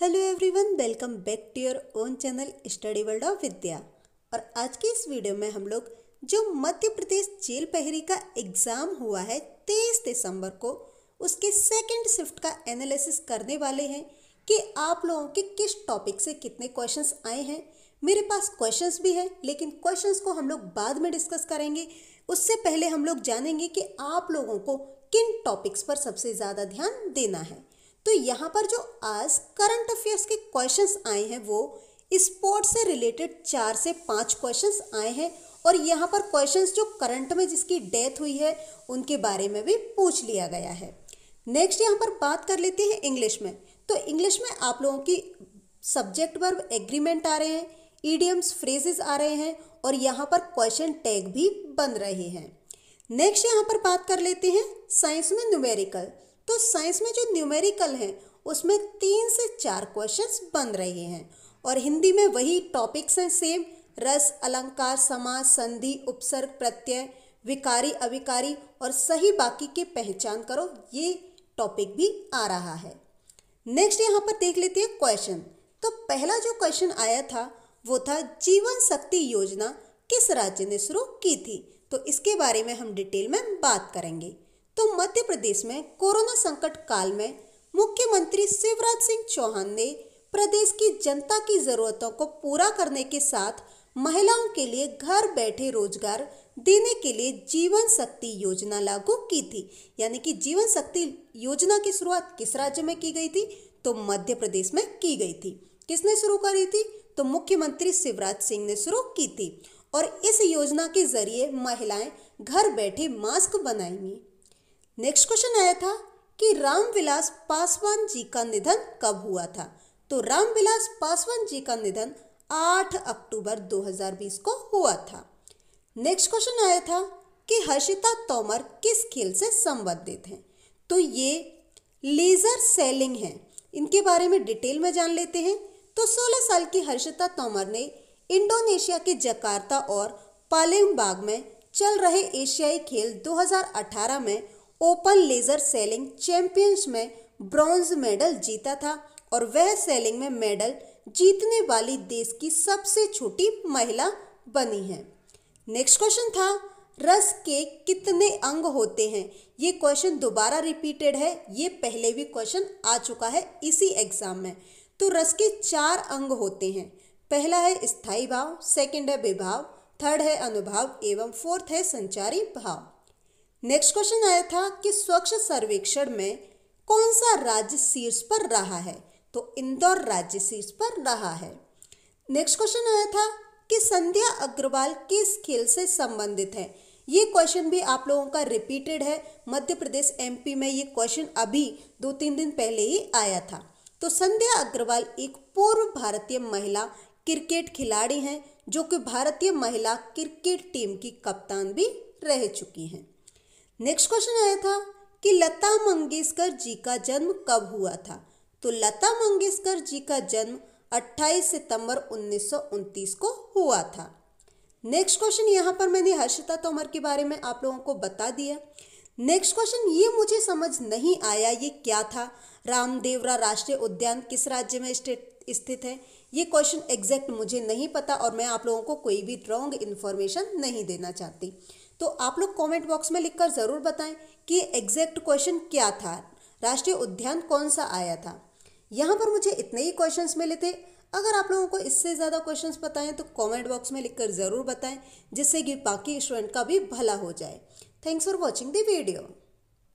hello everyone welcome back to your own channel study world of Vidya और आज के इस वीडियो में हम लोग जो मध्य प्रदेश जेल पहरी का एग्ज़ाम हुआ है तेईस दिसंबर को उसके सेकंड शिफ्ट का एनालिसिस करने वाले हैं कि आप लोगों के किस टॉपिक से कितने क्वेश्चंस आए हैं मेरे पास क्वेश्चंस भी हैं लेकिन क्वेश्चंस को हम लोग बाद में डिस्कस करेंगे उससे पहले हम लोग जानेंगे कि आप लोगों को किन टॉपिक्स पर सबसे ज़्यादा ध्यान देना है तो यहाँ पर जो आज करंट अफेयर्स के क्वेश्चंस आए हैं वो स्पोर्ट्स से रिलेटेड चार से पाँच क्वेश्चंस आए हैं और यहाँ पर क्वेश्चंस जो करंट में जिसकी डेथ हुई है उनके बारे में भी पूछ लिया गया है नेक्स्ट यहाँ पर बात कर लेते हैं इंग्लिश में तो इंग्लिश में आप लोगों की सब्जेक्ट वर्ब एग्रीमेंट आ रहे हैं ईडियम्स फ्रेजेस आ रहे हैं और यहाँ पर क्वेश्चन टैग भी बन रहे हैं नेक्स्ट यहाँ पर बात कर लेते हैं साइंस में न्यूमेरिकल तो साइंस में जो न्यूमेरिकल हैं उसमें तीन से चार क्वेश्चंस बन रहे हैं और हिंदी में वही टॉपिक्स हैं सेम रस अलंकार समास संधि उपसर्ग प्रत्यय विकारी अविकारी और सही बाकी की पहचान करो ये टॉपिक भी आ रहा है नेक्स्ट यहाँ पर देख लेते हैं क्वेश्चन तो पहला जो क्वेश्चन आया था वो था जीवन शक्ति योजना किस राज्य ने शुरू की थी तो इसके बारे में हम डिटेल में बात करेंगे तो मध्य प्रदेश में कोरोना संकट काल में मुख्यमंत्री शिवराज सिंह चौहान ने प्रदेश की जनता की जरूरतों को पूरा करने के साथ महिलाओं के लिए घर बैठे रोजगार देने के लिए जीवन शक्ति योजना लागू की थी यानी कि जीवन शक्ति योजना की शुरुआत किस राज्य में की गई थी तो मध्य प्रदेश में की गई थी किसने शुरू करी थी तो मुख्यमंत्री शिवराज सिंह ने शुरू की थी और इस योजना के जरिए महिलाएं घर बैठे मास्क बनाएंगी नेक्स्ट क्वेश्चन आया था कि रामविलास पासवान जी का निधन कब हुआ था तो रामविलास पासवान जी का निधन 8 अक्टूबर 2020 को हुआ था नेक्स्ट क्वेश्चन आया था कि हर्षिता तोमर किस खेल से संबंधित हैं तो ये लेज़र सेलिंग है इनके बारे में डिटेल में जान लेते हैं तो 16 साल की हर्षिता तोमर ने इंडोनेशिया के जकार्ता और पालेमबाग में चल रहे एशियाई खेल 2018 में ओपन लेजर सेलिंग चैंपियंस में ब्रॉन्ज मेडल जीता था और वह सेलिंग में मेडल जीतने वाली देश की सबसे छोटी महिला बनी है नेक्स्ट क्वेश्चन था रस के कितने अंग होते हैं ये क्वेश्चन दोबारा रिपीटेड है ये पहले भी क्वेश्चन आ चुका है इसी एग्जाम में तो रस के चार अंग होते हैं पहला है स्थायी भाव सेकंड है विभाव थर्ड है अनुभाव एवं फोर्थ है संचारी भाव नेक्स्ट क्वेश्चन आया था कि स्वच्छ सर्वेक्षण में कौन सा राज्य शीर्ष पर रहा है तो इंदौर राज्य शीर्ष पर रहा है नेक्स्ट क्वेश्चन आया था कि संध्या अग्रवाल किस खेल से संबंधित है ये क्वेश्चन भी आप लोगों का रिपीटेड है मध्य प्रदेश एमपी में ये क्वेश्चन अभी दो तीन दिन पहले ही आया था तो संध्या अग्रवाल एक पूर्व भारतीय महिला क्रिकेट खिलाड़ी हैं जो कि भारतीय महिला क्रिकेट टीम की कप्तान भी रह चुकी हैं नेक्स्ट क्वेश्चन आया था कि लता मंगेशकर जी का जन्म कब हुआ था तो लता मंगेशकर जी का जन्म 28 सितंबर उन्नीस को हुआ था नेक्स्ट क्वेश्चन यहाँ पर मैंने हर्षिता तोमर के बारे में आप लोगों को बता दिया नेक्स्ट क्वेश्चन ये मुझे समझ नहीं आया ये क्या था रामदेवरा राष्ट्रीय उद्यान किस राज्य में स्थित है ये क्वेश्चन एग्जैक्ट मुझे नहीं पता और मैं आप लोगों को कोई भी रॉन्ग इन्फॉर्मेशन नहीं देना चाहती तो आप लोग कमेंट बॉक्स में लिखकर ज़रूर बताएं कि एग्जैक्ट क्वेश्चन क्या था राष्ट्रीय उद्यान कौन सा आया था यहाँ पर मुझे इतने ही क्वेश्चंस मिले थे अगर आप लोगों को इससे ज़्यादा क्वेश्चंस पता हैं तो कमेंट बॉक्स में लिखकर ज़रूर बताएं जिससे कि बाकी स्टूडेंट का भी भला हो जाए thanks for watching the video